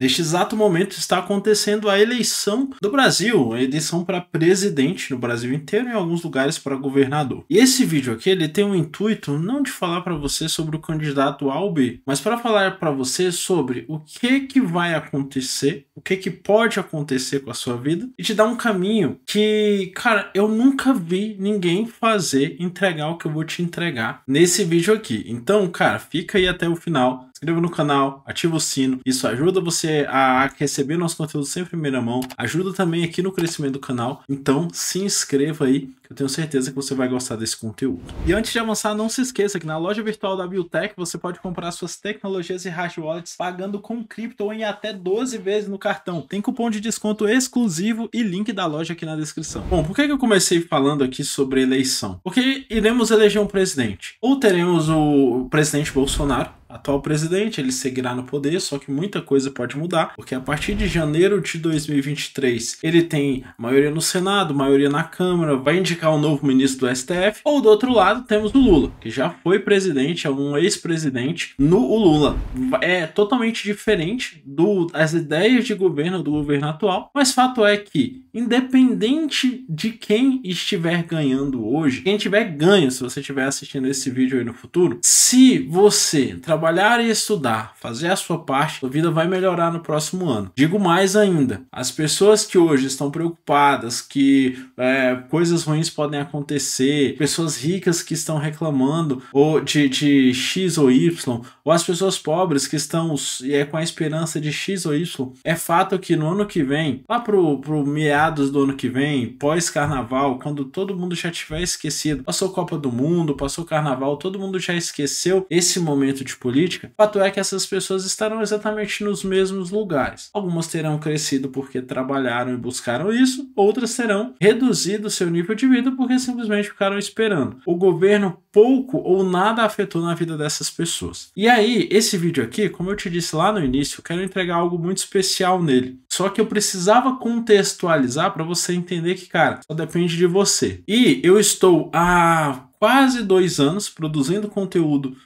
Neste exato momento está acontecendo a eleição do Brasil, a eleição para presidente no Brasil inteiro e em alguns lugares para governador. E esse vídeo aqui ele tem o um intuito não de falar para você sobre o candidato A mas para falar para você sobre o que que vai acontecer, o que que pode acontecer com a sua vida e te dar um caminho que, cara, eu nunca vi ninguém fazer entregar o que eu vou te entregar nesse vídeo aqui. Então, cara, fica aí até o final inscreva no canal, ativa o sino. Isso ajuda você a receber nosso conteúdo sempre em primeira mão, ajuda também aqui no crescimento do canal. Então se inscreva aí, que eu tenho certeza que você vai gostar desse conteúdo. E antes de avançar, não se esqueça que na loja virtual da Biotech você pode comprar suas tecnologias e hard wallets pagando com cripto ou em até 12 vezes no cartão. Tem cupom de desconto exclusivo e link da loja aqui na descrição. Bom, por que eu comecei falando aqui sobre eleição? Porque iremos eleger um presidente. Ou teremos o presidente Bolsonaro, atual presidente, ele seguirá no poder, só que muita coisa pode mudar, porque a partir de janeiro de 2023 ele tem maioria no Senado, maioria na Câmara, vai indicar o um novo ministro do STF, ou do outro lado temos o Lula, que já foi presidente, é um ex-presidente, no Lula. É totalmente diferente do, das ideias de governo do governo atual, mas fato é que, independente de quem estiver ganhando hoje, quem tiver ganho, se você estiver assistindo esse vídeo aí no futuro, se você trabalha trabalhar e estudar, fazer a sua parte, sua vida vai melhorar no próximo ano. Digo mais ainda, as pessoas que hoje estão preocupadas que é, coisas ruins podem acontecer, pessoas ricas que estão reclamando ou de, de X ou Y, ou as pessoas pobres que estão é, com a esperança de X ou Y, é fato que no ano que vem, lá pro, pro meados do ano que vem, pós-carnaval, quando todo mundo já tiver esquecido, passou Copa do Mundo, passou Carnaval, todo mundo já esqueceu esse momento de política política, fato é que essas pessoas estarão exatamente nos mesmos lugares. Algumas terão crescido porque trabalharam e buscaram isso, outras terão reduzido seu nível de vida porque simplesmente ficaram esperando. O governo pouco ou nada afetou na vida dessas pessoas. E aí, esse vídeo aqui, como eu te disse lá no início, eu quero entregar algo muito especial nele. Só que eu precisava contextualizar para você entender que, cara, só depende de você. E eu estou há quase dois anos produzindo conteúdo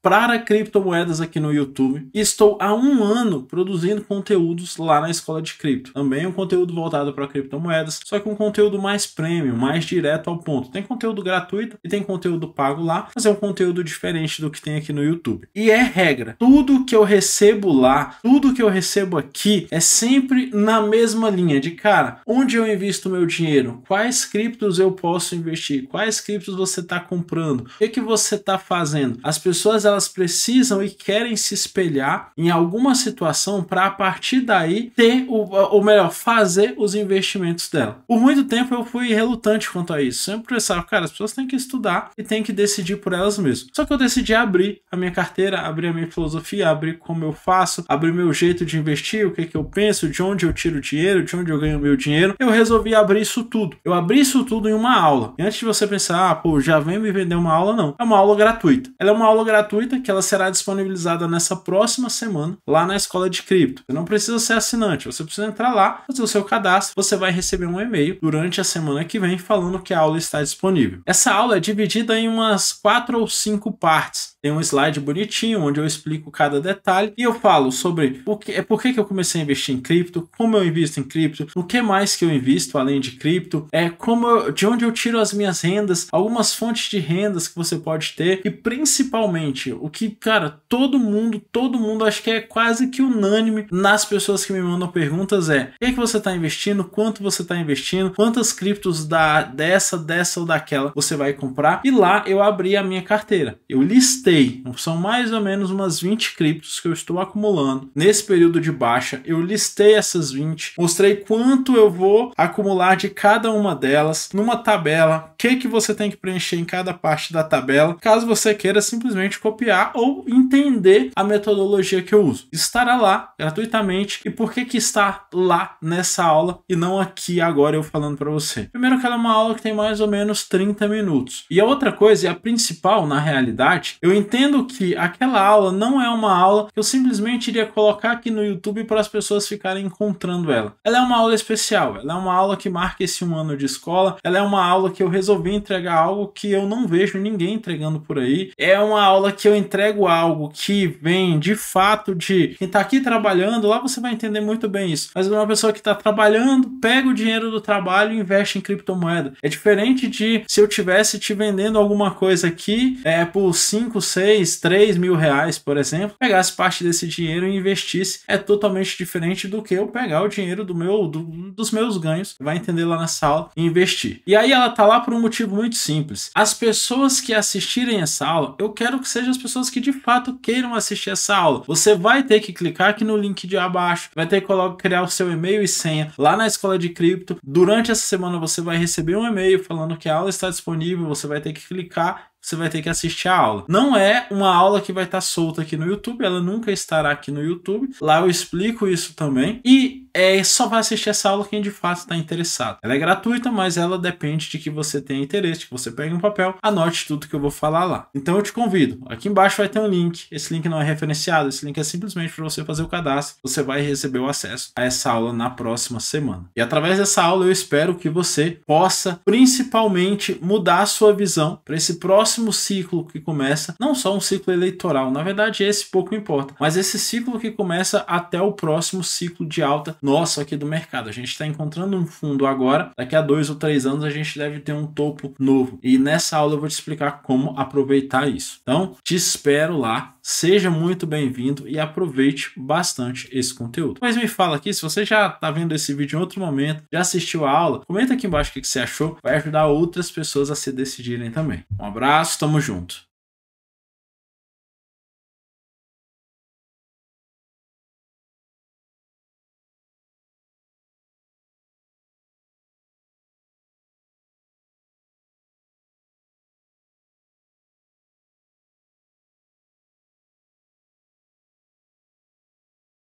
para criptomoedas aqui no YouTube. E estou há um ano produzindo conteúdos lá na escola de cripto. Também é um conteúdo voltado para criptomoedas, só que um conteúdo mais premium, mais direto ao ponto. Tem conteúdo gratuito e tem conteúdo pago lá, mas é um conteúdo diferente do que tem aqui no YouTube. E é regra: tudo que eu recebo lá, tudo que eu recebo aqui é sempre na mesma linha de cara. Onde eu invisto meu dinheiro? Quais criptos eu posso investir? Quais criptos você está comprando, o que, que você está fazendo. As pessoas elas precisam e querem se espelhar em alguma situação para a partir daí ter, o, ou melhor, fazer os investimentos dela. Por muito tempo eu fui relutante quanto a isso. Sempre pensava, cara, as pessoas têm que estudar e têm que decidir por elas mesmas. Só que eu decidi abrir a minha carteira, abrir a minha filosofia, abrir como eu faço, abrir meu jeito de investir, o que, que eu penso, de onde eu tiro dinheiro, de onde eu ganho meu dinheiro. Eu resolvi abrir isso tudo. Eu abri isso tudo em uma aula. E antes de você pensar, ah, pô, já vem me vender uma aula, não. É uma aula gratuita. Ela é uma aula gratuita que ela será disponibilizada nessa próxima semana lá na escola de cripto. Você não precisa ser assinante, você precisa entrar lá, fazer o seu cadastro, você vai receber um e-mail durante a semana que vem falando que a aula está disponível. Essa aula é dividida em umas quatro ou cinco partes. Tem um slide bonitinho onde eu explico cada detalhe e eu falo sobre o que, por que, que eu comecei a investir em cripto, como eu invisto em cripto, o que mais que eu invisto além de cripto, é como eu, de onde eu tiro as minhas rendas, algumas fontes monte de rendas que você pode ter e principalmente o que, cara, todo mundo, todo mundo acho que é quase que unânime nas pessoas que me mandam perguntas é: o que, é que você está investindo? Quanto você está investindo? Quantas criptos da dessa, dessa ou daquela você vai comprar? E lá eu abri a minha carteira. Eu listei, são mais ou menos umas 20 criptos que eu estou acumulando nesse período de baixa. Eu listei essas 20, mostrei quanto eu vou acumular de cada uma delas numa tabela, o que é que você tem que preencher em cada parte da tabela, caso você queira simplesmente copiar ou entender a metodologia que eu uso. Estará lá gratuitamente. E por que que está lá nessa aula e não aqui agora eu falando para você? Primeiro que ela é uma aula que tem mais ou menos 30 minutos. E a outra coisa, e a principal na realidade, eu entendo que aquela aula não é uma aula que eu simplesmente iria colocar aqui no YouTube para as pessoas ficarem encontrando ela. Ela é uma aula especial, ela é uma aula que marca esse um ano de escola, ela é uma aula que eu resolvi entregar algo que eu não vejo ninguém entregando por aí. É uma aula que eu entrego algo que vem de fato de quem está aqui trabalhando, lá você vai entender muito bem isso. Mas uma pessoa que está trabalhando, pega o dinheiro do trabalho e investe em criptomoeda. É diferente de se eu tivesse te vendendo alguma coisa aqui é, por 5, 6, 3 mil reais, por exemplo, pegasse parte desse dinheiro e investisse. É totalmente diferente do que eu pegar o dinheiro do meu do, dos meus ganhos, vai entender lá na sala e investir. E aí ela tá lá por um motivo muito simples. A as pessoas que assistirem essa aula, eu quero que sejam as pessoas que de fato queiram assistir essa aula. Você vai ter que clicar aqui no link de abaixo, vai ter que criar o seu e-mail e senha lá na escola de cripto. Durante essa semana você vai receber um e-mail falando que a aula está disponível, você vai ter que clicar você vai ter que assistir a aula. Não é uma aula que vai estar solta aqui no YouTube, ela nunca estará aqui no YouTube. Lá eu explico isso também. E é, só vai assistir essa aula quem de fato está interessado. Ela é gratuita, mas ela depende de que você tenha interesse, que você pegue um papel, anote tudo que eu vou falar lá. Então eu te convido, aqui embaixo vai ter um link, esse link não é referenciado, esse link é simplesmente para você fazer o cadastro, você vai receber o acesso a essa aula na próxima semana. E através dessa aula eu espero que você possa principalmente mudar a sua visão para esse próximo ciclo que começa, não só um ciclo eleitoral, na verdade esse pouco importa, mas esse ciclo que começa até o próximo ciclo de alta nosso aqui do mercado. A gente está encontrando um fundo agora, daqui a dois ou três anos a gente deve ter um topo novo. E nessa aula eu vou te explicar como aproveitar isso. Então, te espero lá. Seja muito bem-vindo e aproveite bastante esse conteúdo. Mas me fala aqui, se você já está vendo esse vídeo em outro momento, já assistiu a aula, comenta aqui embaixo o que você achou, vai ajudar outras pessoas a se decidirem também. Um abraço, tamo junto.